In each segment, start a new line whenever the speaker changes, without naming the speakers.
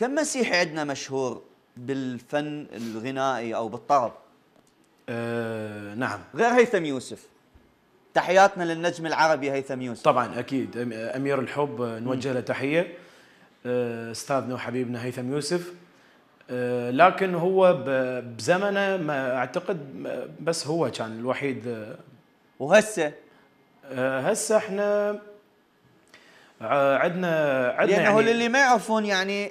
كم مسيحي عندنا مشهور بالفن الغنائي او بالطرب؟
أه نعم غير هيثم يوسف تحياتنا للنجم العربي هيثم يوسف طبعا اكيد امير الحب آه، نوجه له تحيه آه، استاذنا وحبيبنا هيثم يوسف آه، لكن هو بزمنه ما اعتقد بس هو كان الوحيد وهسه هسه احنا آه، عندنا عندنا لانه يعني للي
ما يعرفون يعني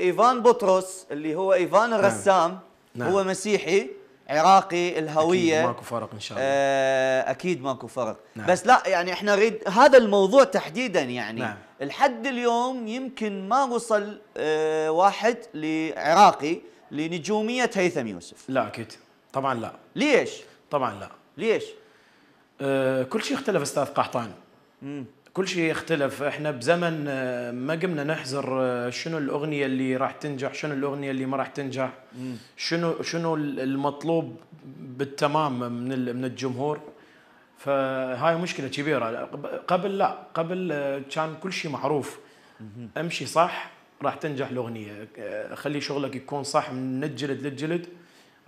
ايفان بطرس اللي هو ايفان نعم. الرسام نعم. نعم. هو مسيحي عراقي الهويه اكيد ماكو
فرق ان شاء الله
آه، اكيد ماكو فرق نعم. بس لا يعني احنا نريد هذا الموضوع تحديدا يعني نعم. لحد اليوم يمكن ما وصل آه، واحد لعراقي لنجوميه هيثم يوسف لا اكيد طبعا
لا ليش طبعا لا ليش أه كل شيء اختلف استاذ قحطان امم كل شيء يختلف احنا بزمن آه، ما قمنا نحزر آه، شنو الاغنيه اللي راح تنجح شنو الاغنيه اللي ما راح تنجح شنو شنو المطلوب بالتمام من من الجمهور فهاي مشكله كبيره قبل لا قبل آه، كان كل شيء معروف امشي صح راح تنجح الاغنيه خلي شغلك يكون صح من الجلد للجلد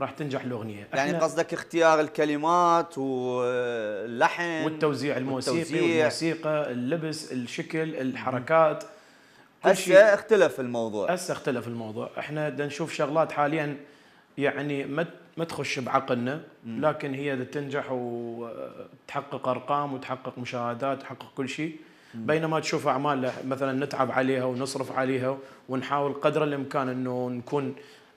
راح تنجح الاغنيه يعني
قصدك اختيار الكلمات واللحن والتوزيع الموسيقي والتوزيع.
والموسيقى اللبس الشكل الحركات هسه اختلف الموضوع هسه اختلف الموضوع احنا بدنا نشوف شغلات حاليا يعني ما ما تخش بعقلنا لكن هي تنجح وتحقق ارقام وتحقق مشاهدات وتحقق كل شيء بينما تشوف اعمال مثلا نتعب عليها ونصرف عليها ونحاول قدر الامكان انه نكون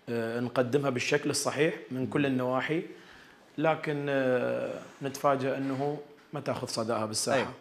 آه، نقدمها بالشكل الصحيح من كل النواحي لكن آه، نتفاجأ أنه ما تاخذ صداها بالساحه أيوة.